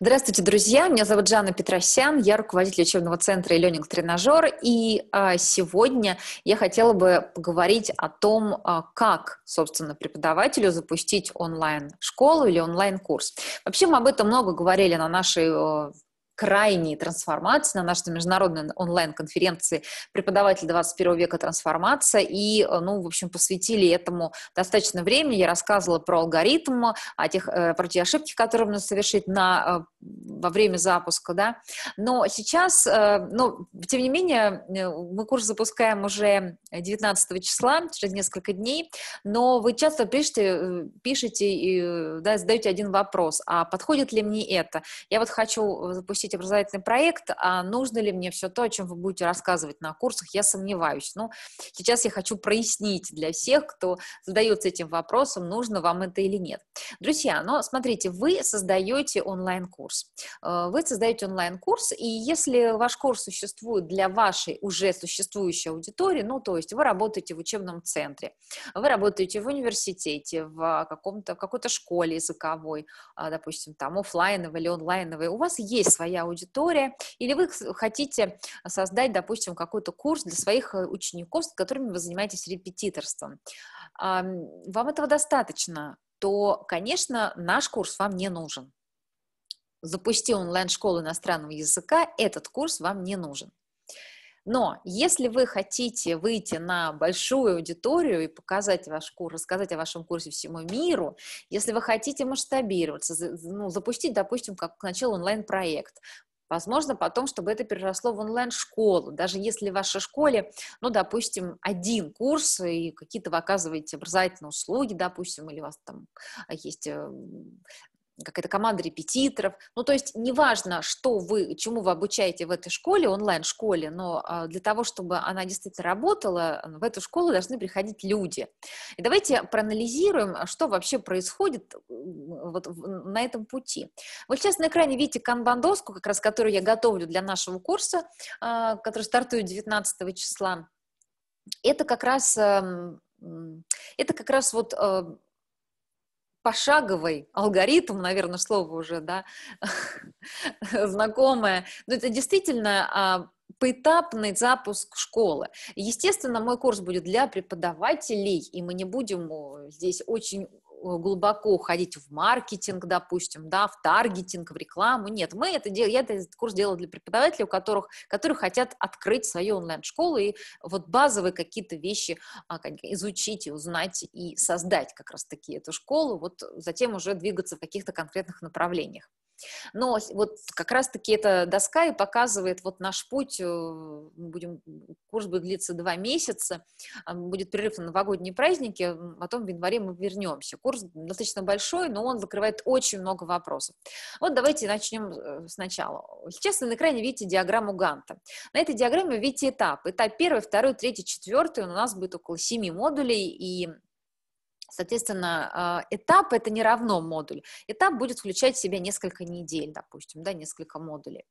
Здравствуйте, друзья! Меня зовут Жанна Петросян, я руководитель учебного центра и Learning Тренажер, и а, сегодня я хотела бы поговорить о том, а, как, собственно, преподавателю запустить онлайн-школу или онлайн-курс. Вообще мы об этом много говорили на нашей крайние трансформации на нашей международной онлайн-конференции «Преподаватель 21 века. Трансформация». И, э, ну, в общем, посвятили этому достаточно времени. Я рассказывала про алгоритм, о тех, э, про те ошибки, которые нужно совершить на, э, во время запуска, да. Но сейчас, ну, тем не менее, мы курс запускаем уже 19 числа, через несколько дней, но вы часто пишете, пишете и да, задаете один вопрос, а подходит ли мне это? Я вот хочу запустить защитить образовательный проект, а нужно ли мне все то, о чем вы будете рассказывать на курсах, я сомневаюсь. Но ну, сейчас я хочу прояснить для всех, кто задается этим вопросом, нужно вам это или нет. Друзья, но смотрите, вы создаете онлайн-курс. Э, вы создаете онлайн-курс, и если ваш курс существует для вашей уже существующей аудитории, ну, то есть вы работаете в учебном центре, вы работаете в университете, в каком-то, какой-то школе языковой, а, допустим, там офлайновый или онлайновый, у вас есть своя своя аудитория, или вы хотите создать, допустим, какой-то курс для своих э, учеников, с которыми вы занимаетесь репетиторством. Вам этого достаточно, то, конечно, наш курс вам не нужен. Запусти онлайн-школу иностранного языка, этот курс вам не нужен. Но если вы хотите выйти на большую аудиторию и показать ваш курс, рассказать о вашем курсе всему миру, если вы хотите масштабироваться, ну, запустить, допустим, как начал онлайн-проект, Возможно, потом, чтобы это переросло в онлайн-школу. Даже если в вашей школе, ну, допустим, один курс, и какие-то вы оказываете образовательные услуги, допустим, или у вас там а, есть э, какая-то команда репетиторов. Ну, то есть неважно, что вы, чему вы обучаете в этой школе, онлайн-школе, но а, для того, чтобы она действительно работала, в эту школу должны приходить люди. И давайте проанализируем, а, что вообще происходит вот на этом пути. Вот сейчас на экране видите канбандоску, как раз которую я готовлю для нашего курса, а, который стартует 19 числа. Это как раз эм, это как раз вот э, пошаговый алгоритм, наверное, слово уже, да, знакомое. Но ну, это действительно а, поэтапный запуск школы. Естественно, мой курс будет для преподавателей, и мы не будем здесь очень Э, глубоко уходить в маркетинг, допустим, да, в таргетинг, в рекламу. Нет, мы это дел... я этот курс делала для преподавателей, у которых, которые хотят открыть свою онлайн-школу и вот базовые какие-то вещи а, изучить и узнать и создать как раз-таки эту школу, вот затем уже двигаться в каких-то конкретных направлениях. Но вот как раз-таки эта доска и показывает вот наш путь, э, будем, курс будет длиться два месяца, а, будет перерыв на новогодние праздники, потом в январе мы вернемся. Курс достаточно большой, но он закрывает очень много вопросов. Вот давайте начнем э, сначала. Сейчас вы на экране видите диаграмму Ганта. На этой диаграмме видите этап. Этап первый, второй, третий, четвертый, он у нас будет около семи модулей, и Соответственно, э, этап это не равно модуль. Этап будет включать в себя несколько недель, допустим, да, несколько модулей.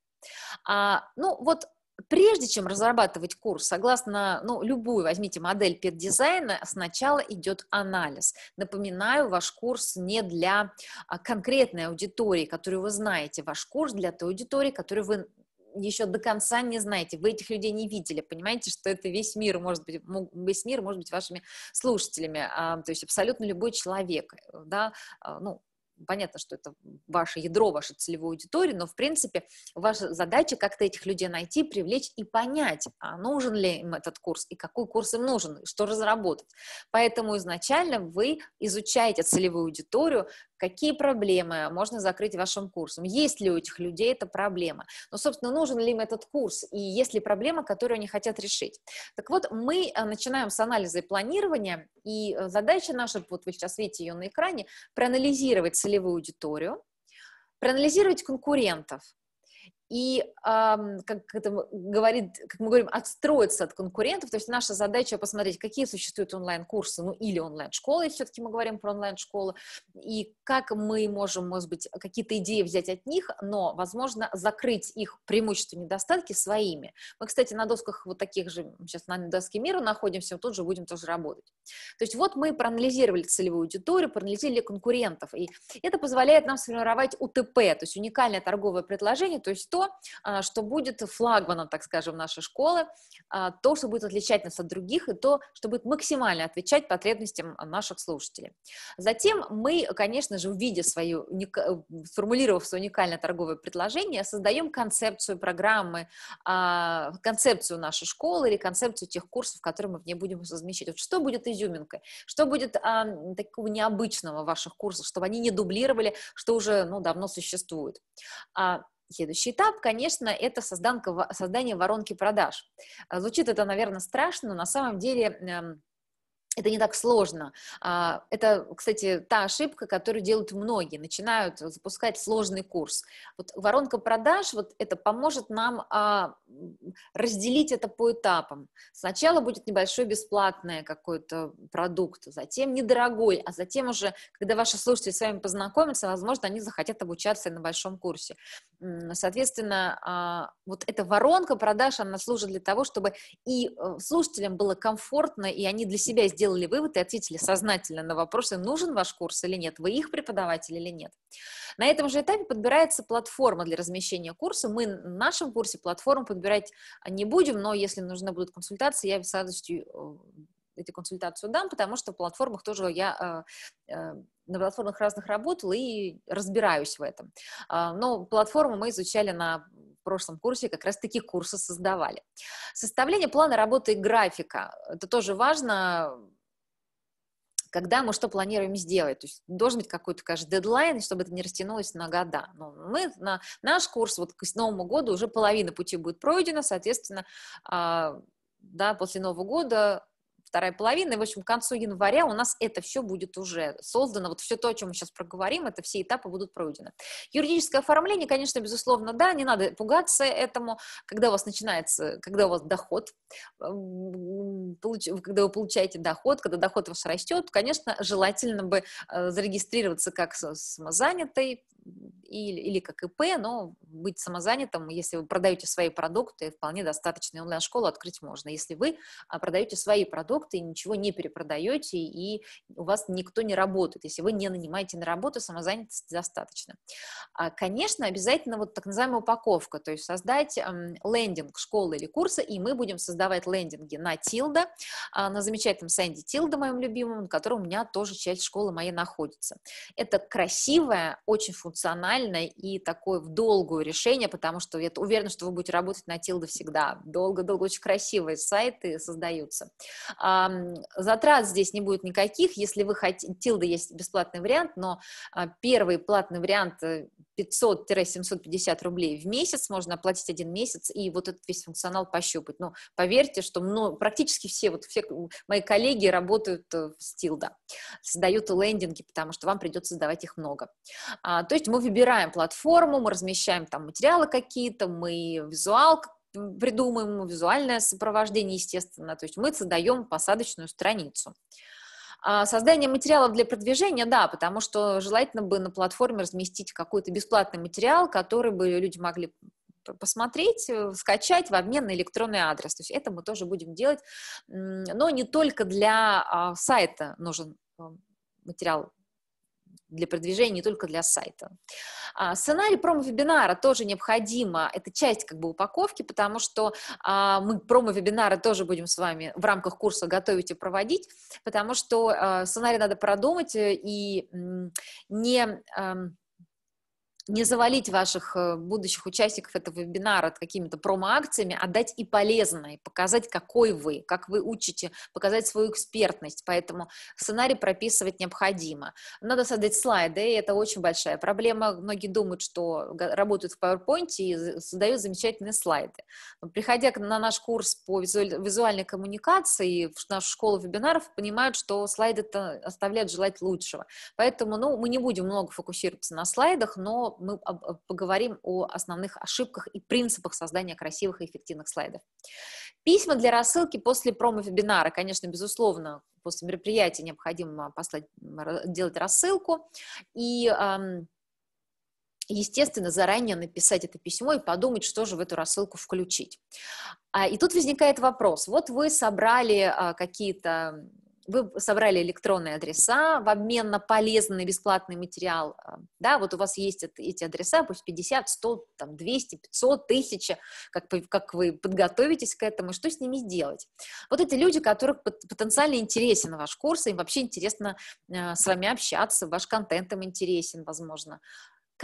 А, ну вот прежде чем разрабатывать курс, согласно ну, любую, возьмите модель педдизайна, сначала идет анализ. Напоминаю, ваш курс не для а, конкретной аудитории, которую вы знаете, ваш курс для той аудитории, которую вы еще до конца не знаете, вы этих людей не видели, понимаете, что это весь мир, может быть, весь мир может быть вашими слушателями, а, то есть абсолютно любой человек, да, а, ну, понятно, что это ваше ядро, ваша целевая аудитория, но, в принципе, ваша задача как-то этих людей найти, привлечь и понять, а нужен ли им этот курс, и какой курс им нужен, и что разработать. Поэтому изначально вы изучаете целевую аудиторию, какие проблемы можно закрыть вашим курсом, есть ли у этих людей эта проблема, Но, ну, собственно, нужен ли им этот курс, и есть ли проблема, которую они хотят решить. Так вот, мы э, начинаем с анализа и планирования, и э, задача наша, вот вы сейчас видите ее на экране, проанализировать целевую аудиторию, проанализировать конкурентов, и, как, это говорит, как мы говорим, отстроиться от конкурентов. То есть наша задача посмотреть, какие существуют онлайн-курсы, ну или онлайн-школы, все-таки мы говорим про онлайн-школы, и как мы можем, может быть, какие-то идеи взять от них, но, возможно, закрыть их преимущества и недостатки своими. Мы, кстати, на досках вот таких же, сейчас на доске мира находимся, тут же будем тоже работать. То есть вот мы проанализировали целевую аудиторию, проанализировали конкурентов, и это позволяет нам сформировать УТП, то есть уникальное торговое предложение, то есть то, а, что будет флагманом, так скажем, нашей школы, а, то, что будет отличать нас от других, и то, что будет максимально отвечать потребностям наших слушателей. Затем мы, конечно же, увидев свою, сформулировав свое уникальное торговое предложение, создаем концепцию программы, а, концепцию нашей школы или концепцию тех курсов, которые мы в ней будем размещать. Вот что будет изюминкой? Что будет такого необычного в ваших курсах, чтобы они не дублировали, что уже ну, давно существует? А, Следующий этап, конечно, это создание воронки продаж. Звучит это, наверное, страшно, но на самом деле эм, это не так сложно. А, это, кстати, та ошибка, которую делают многие. Начинают запускать сложный курс. Вот воронка продаж, вот это поможет нам а, разделить это по этапам. Сначала будет небольшой бесплатный какой-то продукт, затем недорогой, а затем уже, когда ваши слушатели с вами познакомятся, возможно, они захотят обучаться на большом курсе. Соответственно, а, вот эта воронка продаж, она служит для того, чтобы и э, слушателям было комфортно, и они для себя сделали сделали вывод и ответили сознательно на вопросы, нужен ваш курс или нет, вы их преподаватель или нет. На этом же этапе подбирается платформа для размещения курса. Мы в нашем курсе платформу подбирать не будем, но если нужны будут консультации, я с радостью э, эти консультацию дам, потому что в платформах тоже я э, э, на платформах разных работала и разбираюсь в этом. А, но платформу мы изучали на в прошлом курсе как раз такие курсы создавали. Составление плана работы и графика. Это тоже важно, когда мы что планируем сделать. То есть должен быть какой-то, конечно, дедлайн, чтобы это не растянулось на года. Но мы, на, наш курс вот к Новому году уже половина пути будет пройдена, соответственно, а, да, после Нового года вторая половина. И, в общем, к концу января у нас это все будет уже создано. Вот все то, о чем мы сейчас проговорим, это все этапы будут пройдены. Юридическое оформление, конечно, безусловно, да, не надо пугаться этому. Когда у вас начинается, когда у вас доход, получ, когда вы получаете доход, когда доход ваш растет, конечно, желательно бы э, зарегистрироваться как самозанятый, или, или как ИП, но быть самозанятым, если вы продаете свои продукты, вполне достаточно, онлайн-школу открыть можно. Если вы а, продаете свои продукты, ничего не перепродаете, и у вас никто не работает, если вы не нанимаете на работу, самозанятости достаточно. А, конечно, обязательно вот так называемая упаковка, то есть создать лендинг школы или курса, и мы будем создавать лендинги на Тилда, на замечательном Сэнди Тилда, моем любимом, на котором у меня тоже часть школы моей находится. Это красивая, очень функциональная рациональное и такое в долгую решение, потому что я уверена, что вы будете работать на Тилда всегда. Долго-долго очень красивые сайты создаются. Затрат здесь не будет никаких, если вы хотите... Тилда есть бесплатный вариант, но а, первый платный вариант 500-750 э, рублей в месяц, можно оплатить один месяц и вот этот весь функционал пощупать. Но поверьте, что мно... практически все, вот все мои коллеги работают э, в Тилда, создают лендинги, потому что вам придется создавать их много. А, то есть мы выбираем собираем платформу, мы размещаем там материалы какие-то, мы визуал придумываем визуальное сопровождение, естественно, то есть мы создаем посадочную страницу. А, создание материалов для продвижения, да, потому что желательно бы на платформе разместить какой-то бесплатный материал, который бы люди могли посмотреть, э, скачать в обмен на электронный адрес. То есть это мы тоже будем делать. Но не только для а, сайта нужен э, материал для продвижения, не только для сайта. А, сценарий промо-вебинара тоже необходимо, это часть как бы упаковки, потому что а, мы промо-вебинары тоже будем с вами в рамках курса готовить и проводить, потому что а, сценарий надо продумать э, и не эм, не завалить ваших э, будущих участников этого вебинара какими-то промо-акциями, а дать и полезное, показать, какой вы, как вы учите, показать свою экспертность. Поэтому сценарий прописывать необходимо. Надо создать слайды, и это очень большая проблема. Многие думают, что работают в PowerPoint и создают замечательные слайды. Но приходя на наш курс по визуальной коммуникации, в нашу школу вебинаров, понимают, что слайды оставляют желать лучшего. Поэтому ну, мы не будем много фокусироваться на слайдах, но мы э, поговорим о основных ошибках и принципах создания красивых и эффективных слайдов. Письма для рассылки после промо-вебинара, конечно, безусловно, после мероприятия необходимо послать, делать рассылку. И естественно, заранее написать это письмо и подумать, что же в эту рассылку включить. А, и тут возникает вопрос. Вот вы собрали а, какие-то вы собрали электронные адреса в обмен на полезный бесплатный материал, э, да, вот у вас есть эти адреса, пусть 50, 100, там, 200, 500, 1000, как, как вы подготовитесь к этому, что с ними сделать? Вот эти люди, которых потенциально интересен ваш курс, им вообще интересно э, с вами общаться, ваш контент им интересен, возможно,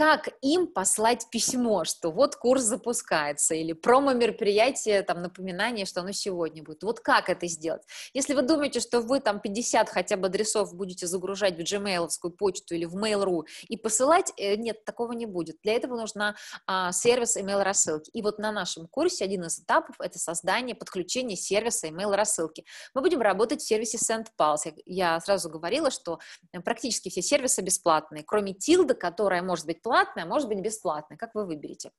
как им послать письмо, что вот курс запускается, или промо-мероприятие, там, напоминание, что оно сегодня будет. Вот как это сделать? Если вы думаете, что вы там 50 хотя бы адресов будете загружать в gmail почту или в Mail.ru и посылать, э, нет, такого не будет. Для этого нужна а, сервис email-рассылки. И вот на нашем курсе один из этапов — это создание, подключение сервиса email-рассылки. Мы будем работать в сервисе SendPulse. Я сразу говорила, что э, практически все сервисы бесплатные, кроме Tilda, которая может быть платная, может быть бесплатная, как вы выберете.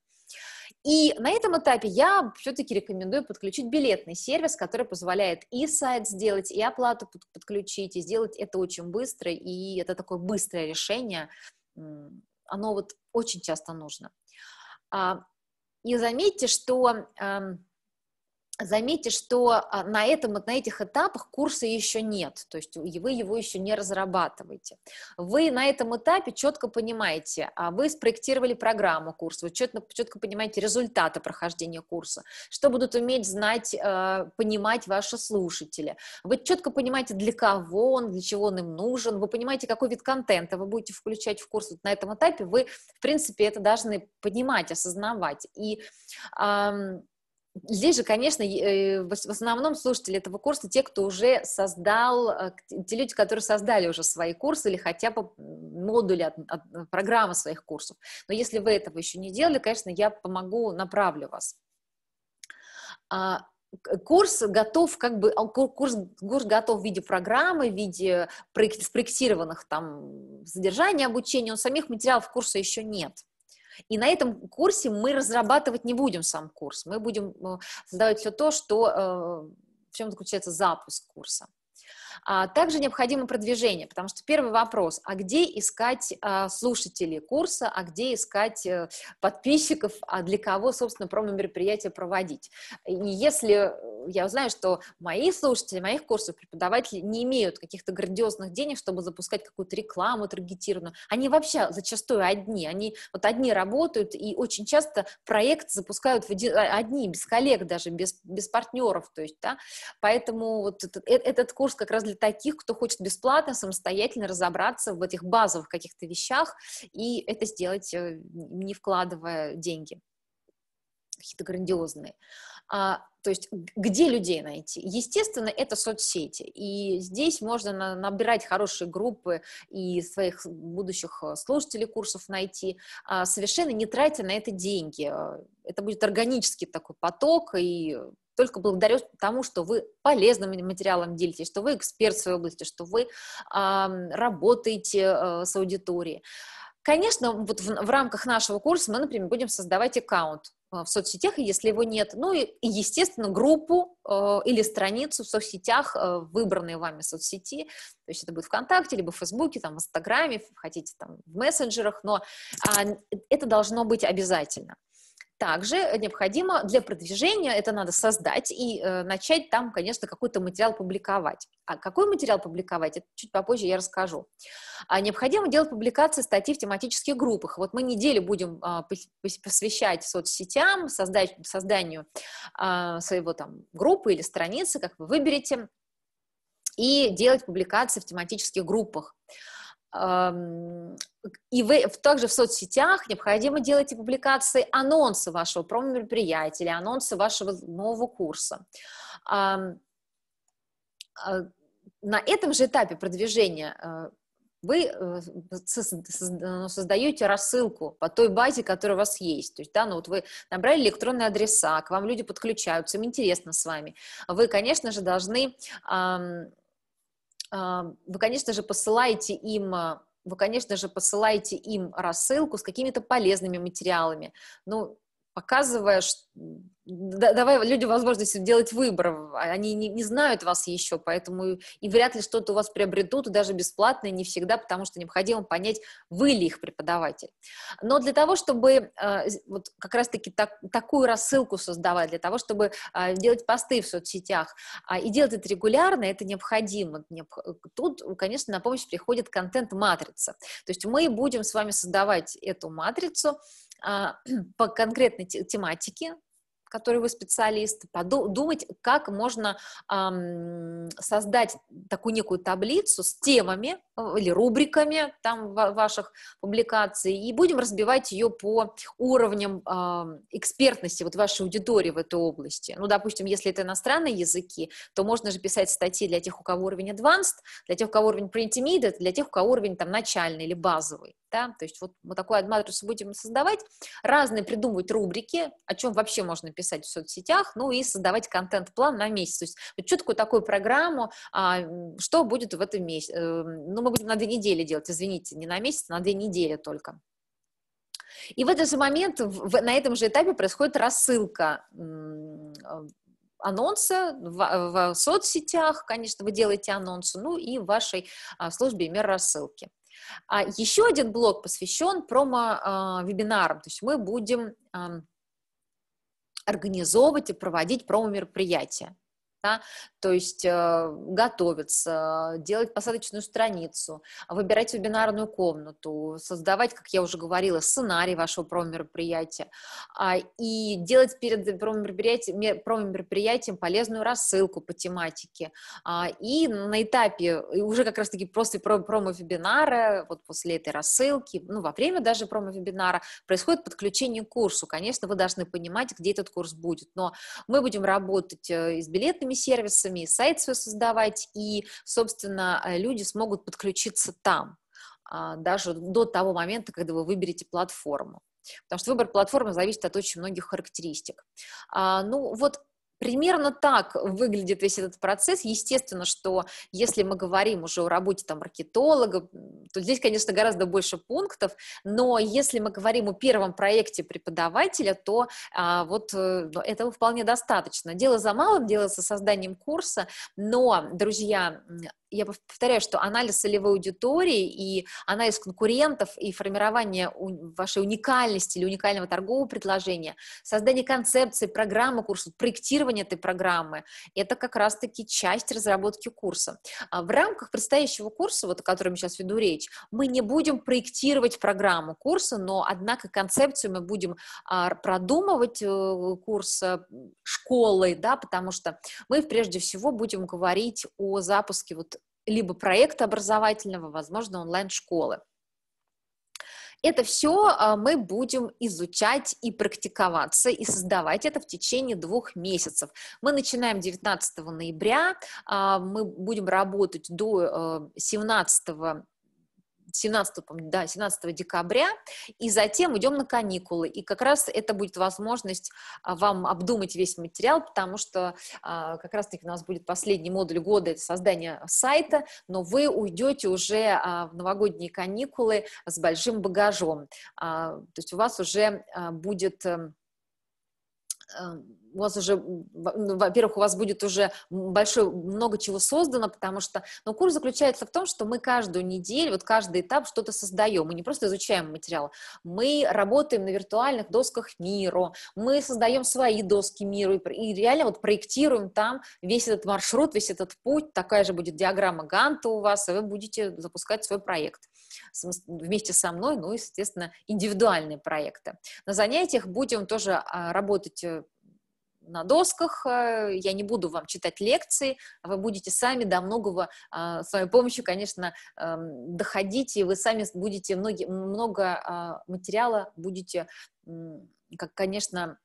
И на этом этапе я все-таки рекомендую подключить билетный сервис, который позволяет и сайт сделать, и оплату подключить, и сделать это очень быстро, и это такое быстрое решение, оно вот очень часто нужно. А, и заметьте, что эм, Заметьте, что а, на этом, на этих этапах курса еще нет, то есть вы его еще не разрабатываете. Вы на этом этапе четко понимаете, а вы спроектировали программу курса, вы четко, четко понимаете результаты прохождения курса, что будут уметь знать, а, понимать ваши слушатели. Вы четко понимаете, для кого он, для чего он им нужен, вы понимаете, какой вид контента вы будете включать в курс. Вот на этом этапе вы, в принципе, это должны понимать, осознавать. И Здесь же, конечно, э, в основном слушатели этого курса те, кто уже создал, э, те люди, которые создали уже свои курсы или хотя бы модули от, от э, программы своих курсов. Но если вы этого еще не делали, конечно, я помогу, направлю вас а, курс готов, как бы, а, курс, курс готов в виде программы, в виде спроектированных там задержаний обучения, но самих материалов курса еще нет. И на этом курсе мы разрабатывать не будем сам курс, мы будем создавать э, все то, что, э, в чем заключается запуск курса. А также необходимо продвижение, потому что первый вопрос, а где искать а, слушателей курса, а где искать э, подписчиков, а для кого, собственно, промо-мероприятие проводить. И если э, я знаю, что мои слушатели, моих курсов преподаватели не имеют каких-то грандиозных денег, чтобы запускать какую-то рекламу таргетированную, они вообще зачастую одни, они вот одни работают и очень часто проект запускают один, а, одни, без коллег даже, без, без партнеров, то есть, да, поэтому вот этот, э, этот курс как раз раз для таких, кто хочет бесплатно, самостоятельно разобраться в этих базовых каких-то вещах и это сделать, э, не вкладывая деньги какие-то грандиозные. А, то есть где людей найти? Естественно, это соцсети. И здесь можно на, набирать хорошие группы и своих будущих э, слушателей курсов найти, а, совершенно не тратя на это деньги. Э, это будет органический такой поток, и только благодаря тому, что вы полезным материалом делитесь, что вы эксперт в своей области, что вы э, работаете э, с аудиторией. Конечно, вот в, в рамках нашего курса мы, например, будем создавать аккаунт э, в соцсетях, если его нет, ну и, естественно, группу э, или страницу в соцсетях, э, выбранные вами соцсети, то есть это будет ВКонтакте, либо в Фейсбуке, там, в Инстаграме, хотите, там, в мессенджерах, но э, это должно быть обязательно. Также необходимо для продвижения это надо создать и э, начать там, конечно, какой-то материал публиковать. А какой материал публиковать, это чуть попозже я расскажу. А необходимо делать публикации статей в тематических группах. Вот мы неделю будем э, посвящать соцсетям, создать, созданию э, своего там группы или страницы, как вы выберете, и делать публикации в тематических группах. И вы также в соцсетях необходимо делать публикации анонсы вашего промо-мероприятия или анонсы вашего нового курса. А, на этом же этапе продвижения э, вы э, ну, создаете рассылку по той базе, которая у вас есть. То есть, да, ну вот вы набрали электронные адреса, к вам люди подключаются, им интересно с вами. Вы, конечно же, должны а, вы, конечно же, посылаете им а, вы, конечно же, посылаете им рассылку с какими-то полезными материалами. Ну, показывая, давай людям возможность делать выбор. Они не, не знают вас еще, поэтому и вряд ли что-то у вас приобретут, даже бесплатно, не всегда, потому что необходимо понять, вы ли их преподаватель. Но для того, чтобы э, вот как раз-таки так, такую рассылку создавать, для того, чтобы э, делать посты в соцсетях э, и делать это регулярно, это необходимо. Тут, конечно, на помощь приходит контент-матрица. То есть мы будем с вами создавать эту матрицу, а, по конкретной тематике, который вы специалист, подумать, как можно эм, создать такую некую таблицу с темами э, или рубриками там в ваших публикаций, и будем разбивать ее по уровням эм, экспертности вот вашей аудитории в этой области. Ну, допустим, если это иностранные языки, то можно же писать статьи для тех, у кого уровень advanced, для тех, у кого уровень pre-intermediate, для тех, у кого уровень там начальный или базовый да, то есть вот мы такой адматрицу будем создавать, разные придумывать рубрики, о чем вообще можно писать в соцсетях, ну и создавать контент-план на месяц, то есть вот четкую такую программу, а, что будет в этом месяце, э, ну мы будем на две недели делать, извините, не на месяц, на две недели только. И в этот же момент, в, на этом же этапе происходит рассылка э, анонса в, в соцсетях, конечно, вы делаете анонсы, ну и в вашей а, службе мер рассылки. А еще один блок посвящен промо-вебинарам, а, то есть мы будем организовывать и проводить промо-мероприятия да, то есть э, готовиться, делать посадочную страницу, выбирать вебинарную комнату, создавать, как я уже говорила, сценарий вашего промо-мероприятия э, и делать перед промо-мероприятием, полезную рассылку по тематике. Э, и на этапе, уже как раз-таки после промо-вебинара, вот после этой рассылки, ну, во время даже промо-вебинара, происходит подключение к курсу. Конечно, вы должны понимать, где этот курс будет, но мы будем работать э, с билетными новыми сервисами, и сайт свой создавать, и, собственно, э, люди смогут подключиться там, а, даже до того момента, когда вы выберете платформу. Потому что выбор платформы зависит от очень многих характеристик. А, ну, вот Примерно так выглядит весь этот процесс. Естественно, что если мы говорим уже о работе там маркетолога, то здесь, конечно, гораздо больше пунктов, но если мы говорим о первом проекте преподавателя, то а, вот э, этого вполне достаточно. Дело за малым, дело со созданием курса, но, друзья, я повторяю, что анализ целевой аудитории и анализ конкурентов и формирование вашей уникальности или уникального торгового предложения, создание концепции, программы курса, проектирование финансирования этой программы, это как раз-таки часть разработки курса. А в рамках предстоящего курса, вот о котором сейчас веду речь, мы не будем проектировать программу курса, но, однако, концепцию мы будем а, продумывать э, курса э, школы, да, потому что мы прежде всего будем говорить о запуске вот либо проекта образовательного, возможно, онлайн-школы. Это все а, мы будем изучать и практиковаться, и создавать это в течение двух месяцев. Мы начинаем 19 ноября, а, мы будем работать до 17 э, 17, да, 17 декабря, и затем идем на каникулы. И как раз это будет возможность а, вам обдумать весь материал, потому что а, как раз-таки у нас будет последний модуль года, это создание сайта, но вы уйдете уже а, в новогодние каникулы с большим багажом. То есть у вас уже будет эм, Э, у вас уже, ну, во-первых, у вас будет уже большое, много чего создано, потому что, но курс заключается в том, что мы каждую неделю, вот каждый этап что-то создаем, мы не просто изучаем материалы, мы работаем на виртуальных досках миру, мы создаем свои доски миру и реально вот проектируем там весь этот маршрут, весь этот путь, такая же будет диаграмма Ганта у вас, и вы будете запускать свой проект вместе со мной, ну и, соответственно, индивидуальные проекты. На занятиях будем тоже а, работать э, на досках, а, я не буду вам читать лекции, вы будете сами до многого а, с моей помощью, конечно, эм, доходить, и вы сами будете много, много материала будете, как, конечно,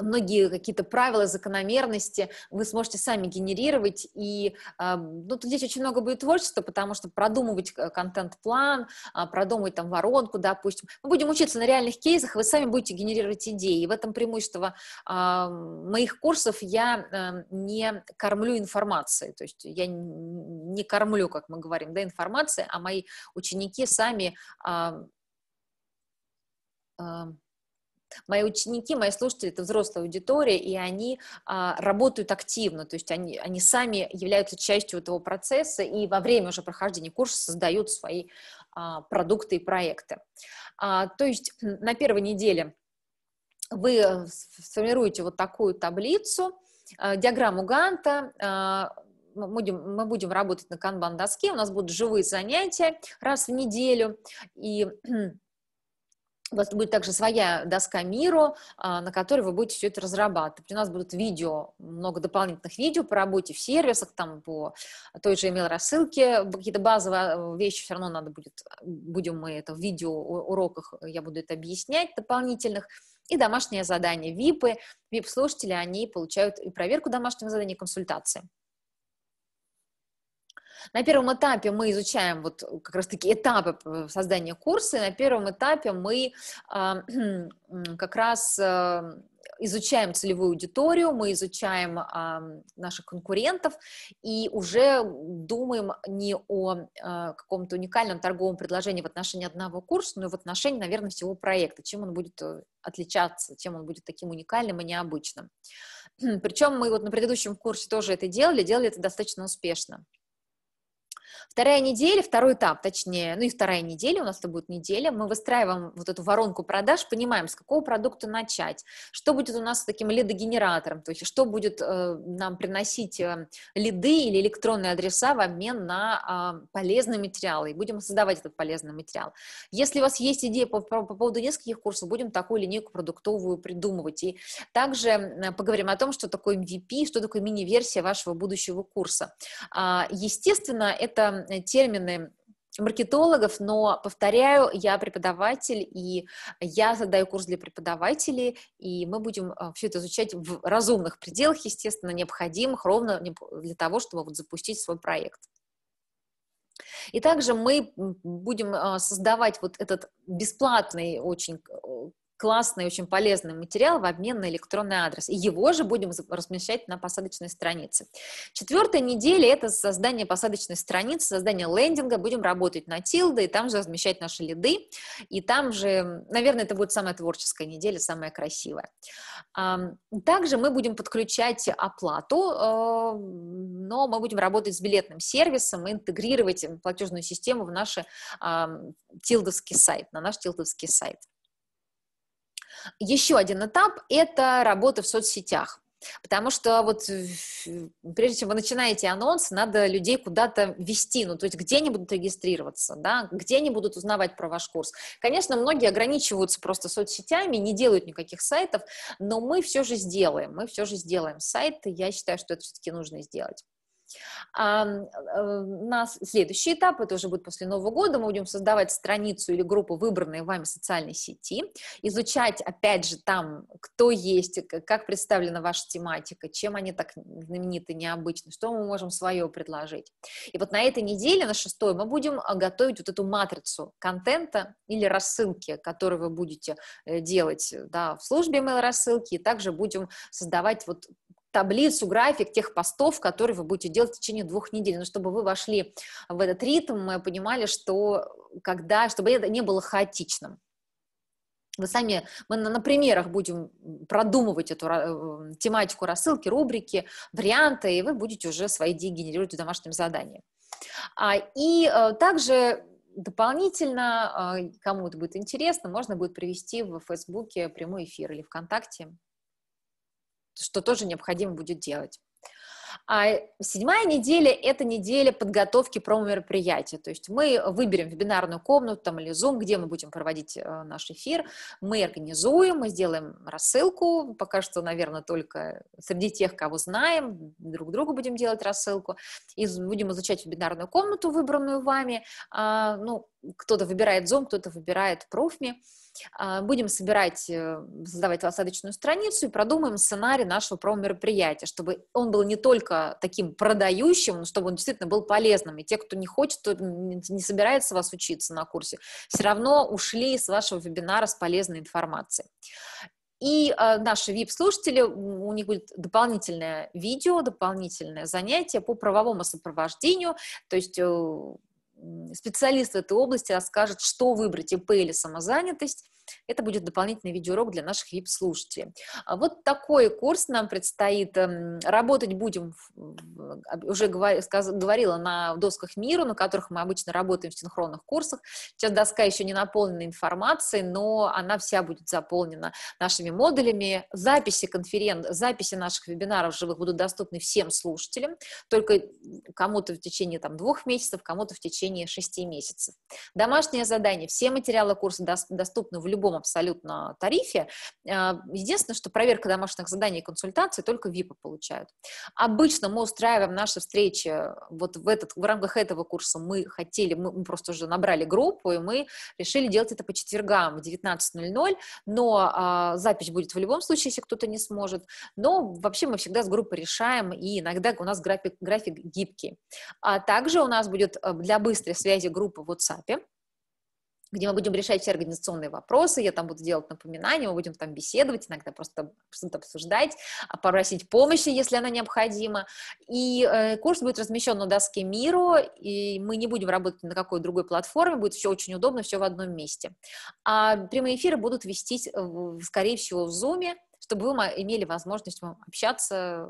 многие какие-то правила, закономерности вы сможете сами генерировать, и а, ну, тут здесь очень много будет творчества, потому что продумывать э, контент-план, а, продумывать там воронку, допустим. Мы будем учиться на реальных кейсах, вы сами будете генерировать идеи, и в этом преимущество а, моих курсов я э, не кормлю информацией, то есть я не кормлю, как мы говорим, да, информацией, а мои ученики сами мои ученики, мои слушатели, это взрослая аудитория, и они а, работают активно, то есть они, они сами являются частью этого процесса и во время уже прохождения курса создают свои а, продукты и проекты. А, то есть на первой неделе вы э, сформируете вот такую таблицу, э, диаграмму Ганта, а, мы будем, мы будем работать на канбан-доске, у нас будут живые занятия раз в неделю, и у вас будет также своя доска МИРО, а, на которой вы будете все это разрабатывать. У нас будут видео, много дополнительных видео по работе в сервисах, там по той же email-рассылке, какие-то базовые а, вещи все равно надо будет, будем мы это в видео уроках, э, я буду это объяснять дополнительных, и домашнее задание ВИПы. ВИП-слушатели, они получают и проверку домашнего задания, и консультации. На первом этапе мы изучаем вот э, как раз-таки этапы э, создания курса, и на первом этапе мы а, как раз э, изучаем целевую аудиторию, мы изучаем э, наших конкурентов и уже думаем не о э, каком-то уникальном торговом предложении в отношении одного курса, но и в отношении, наверное, всего проекта, чем он будет отличаться, чем он будет таким уникальным и необычным. Причем мы вот на предыдущем курсе тоже это делали, делали это достаточно успешно. Вторая неделя, второй этап, точнее, ну и вторая неделя, у нас это будет неделя, мы выстраиваем вот эту воронку продаж, понимаем, с какого продукта начать, что будет у нас с таким лидогенератором, то есть что будет э, нам приносить э, лиды или электронные адреса в обмен на э, полезные материалы, и будем создавать этот полезный материал. Если у вас есть идея по, по, по поводу нескольких курсов, будем такую линейку продуктовую придумывать. И также э, поговорим о том, что такое MVP, что такое мини-версия вашего будущего курса. А, естественно, это Э, термины маркетологов, но, повторяю, я преподаватель, и я задаю курс для преподавателей, и мы будем э, все это изучать в разумных пределах, естественно, необходимых ровно для того, чтобы вот запустить свой проект. И также мы будем э, создавать вот этот бесплатный очень классный, очень полезный материал в обмен на электронный адрес. И его же будем размещать на посадочной странице. Четвертая неделя – это создание посадочной страницы, создание лендинга. Будем работать на тилды, и там же размещать наши лиды. И там же, наверное, это будет самая творческая неделя, самая красивая. Также мы будем подключать оплату, э, но мы будем работать с билетным сервисом и интегрировать платежную систему в наш тилдовский сайт, на наш тилдовский сайт. Еще один этап – это работа в соцсетях. Потому что вот э, прежде чем вы начинаете анонс, надо людей куда-то вести, ну то есть где они будут регистрироваться, да, где они будут узнавать про ваш курс. Конечно, многие ограничиваются просто соцсетями, не делают никаких сайтов, но мы все же сделаем, мы все же сделаем сайт, и я считаю, что это все-таки нужно сделать. А, э, нас следующий этап, это уже будет после Нового года, мы будем создавать страницу или группу выбранной вами социальной сети, изучать, опять же, там, кто есть, как представлена ваша тематика, чем они так знамениты, необычны, что мы можем свое предложить. И вот на этой неделе, на шестой, мы будем а, готовить вот эту матрицу контента или рассылки, которую вы будете э, делать да, в службе email-рассылки, и также будем создавать вот таблицу, график тех постов, которые вы будете делать в течение двух недель, но чтобы вы вошли в этот ритм, мы понимали, что когда, чтобы это не было хаотичным. Вы сами, мы на, примерах будем продумывать эту э, тематику рассылки, рубрики, варианты, и вы будете уже свои идеи генерировать в домашнем задании. А, и э, также дополнительно, э, кому это будет интересно, можно будет провести в Фейсбуке прямой эфир или ВКонтакте что тоже необходимо будет делать. А э, седьмая неделя – это неделя подготовки промо-мероприятия. То есть мы выберем вебинарную комнату там, или Zoom, где мы будем проводить э, наш эфир. Мы организуем, мы сделаем рассылку. Пока что, наверное, только среди тех, кого знаем, друг другу будем делать рассылку. И будем изучать вебинарную комнату, выбранную вами. А, ну, кто-то выбирает Zoom, кто-то выбирает профми. А, будем собирать, э, создавать осадочную страницу и продумаем сценарий нашего промо-мероприятия, чтобы он был не только таким продающим, но чтобы он действительно был полезным. И те, кто не хочет, кто не собирается вас учиться на курсе, все равно ушли с вашего вебинара с полезной информацией. И э, наши VIP-слушатели, у них будет дополнительное видео, дополнительное занятие по правовому сопровождению, то есть э, специалист в этой области расскажет, что выбрать, ИП или самозанятость. Это будет дополнительный видеоурок для наших VIP-слушателей. А вот такой курс нам предстоит. Эм, работать будем, уже говорила, на досках мира, на которых мы обычно работаем в синхронных курсах. Сейчас доска еще не наполнена информацией, но она вся будет заполнена нашими модулями. Записи конферен... записи наших вебинаров живых будут доступны всем слушателям, только кому-то в течение там, двух месяцев, кому-то в течение течение 6 месяцев. Домашнее задание. Все материалы курса доступны в любом абсолютно тарифе. Э, единственное, что проверка домашних заданий и консультации только VIP получают. Обычно мы устраиваем наши встречи вот в, этот, в рамках этого курса. Мы хотели, мы, просто уже набрали группу, и мы решили делать это по четвергам в 19.00, но а, запись будет в любом случае, если кто-то не сможет. Но вообще мы всегда с группой решаем, и иногда у нас график, график гибкий. А также у нас будет э, для быстрого быстрой связи группы в WhatsApp, где мы будем решать все организационные вопросы, я там буду делать напоминания, мы будем там беседовать, иногда просто что-то обсуждать, а попросить помощи, если она необходима. И э, курс будет размещен на доске Миру, и мы не будем работать на какой то другой платформе, будет все очень удобно, все в одном месте. А прямые эфиры будут вестись, скорее всего, в Zoom, чтобы вы имели возможность общаться.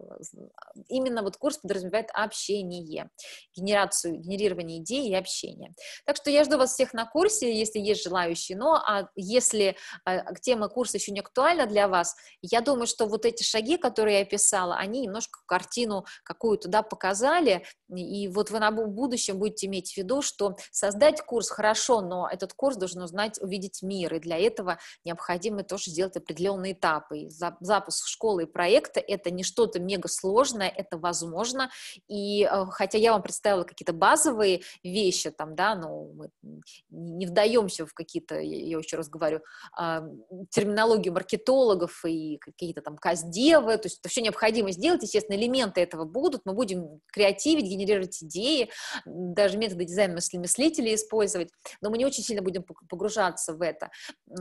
Именно вот курс подразумевает общение, генерацию, генерирование идей и общение. Так что я жду вас всех на курсе, если есть желающие. Но ну, а если а, тема курса еще не актуальна для вас, я думаю, что вот эти шаги, которые я описала, они немножко картину какую-то да, показали. И вот вы на будущем будете иметь в виду, что создать курс хорошо, но этот курс должен узнать, увидеть мир. И для этого необходимо тоже сделать определенные этапы. За запуск школы и проекта, это не что-то мега сложное, это возможно, и э, хотя я вам представила какие-то базовые вещи, там, да, но ну, мы не вдаемся в какие-то, я еще раз говорю, а, терминологию маркетологов и какие-то там каздевы, то есть это все необходимо сделать, естественно, элементы этого будут, мы будем креативить, генерировать идеи, даже методы дизайна мыслителей использовать, но мы не очень сильно будем погружаться в это.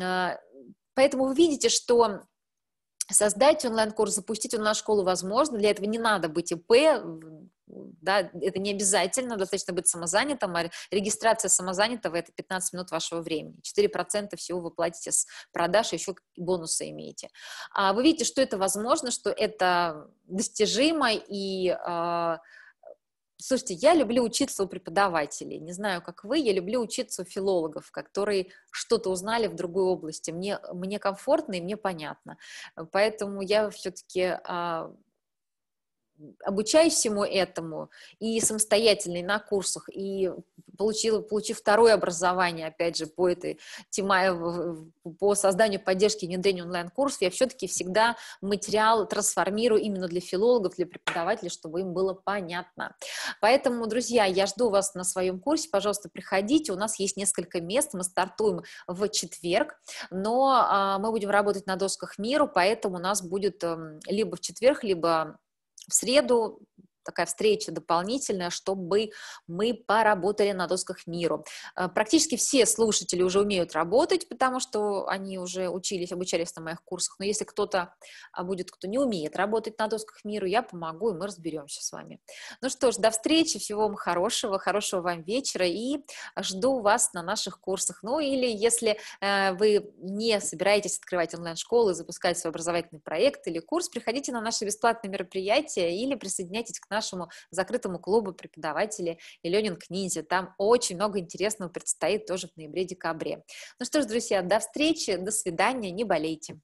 А, поэтому вы видите, что создать онлайн-курс, запустить онлайн-школу возможно. Для этого не надо быть ИП, да, это не обязательно, достаточно быть самозанятым, а регистрация самозанятого – это 15 минут вашего времени. 4% всего вы платите с продаж, еще бонусы имеете. А Вы видите, что это возможно, что это достижимо, и а, Слушайте, я люблю учиться у преподавателей. Не знаю, как вы, я люблю учиться у филологов, которые что-то узнали в другой области. Мне, мне комфортно и мне понятно. Поэтому я все-таки а, обучаюсь всему этому и самостоятельно, и на курсах, и получила, получив второе образование, опять же, по этой тема э, по созданию поддержки и внедрению онлайн-курсов, я все-таки всегда материал трансформирую именно для филологов, для преподавателей, чтобы им было понятно. Поэтому, друзья, я жду вас на своем курсе, пожалуйста, приходите, у нас есть несколько мест, мы стартуем в четверг, но а, мы будем работать на досках миру, поэтому у нас будет эм, либо в четверг, либо в среду такая встреча дополнительная, чтобы мы поработали на досках миру. Э, практически все слушатели уже умеют работать, потому что они уже учились, обучались на моих курсах, но если кто-то а, будет, кто не умеет работать на досках миру, я помогу, и мы разберемся с вами. Ну что ж, до встречи, всего вам хорошего, хорошего вам вечера, и жду вас на наших курсах. Ну или если э, вы не собираетесь открывать онлайн-школы, запускать свой образовательный проект или курс, приходите на наши бесплатные мероприятия или присоединяйтесь к нам нашему закрытому клубу преподавателей и Ленин Книзе. Там очень много интересного предстоит тоже в ноябре-декабре. Ну что ж, друзья, до встречи, до свидания, не болейте.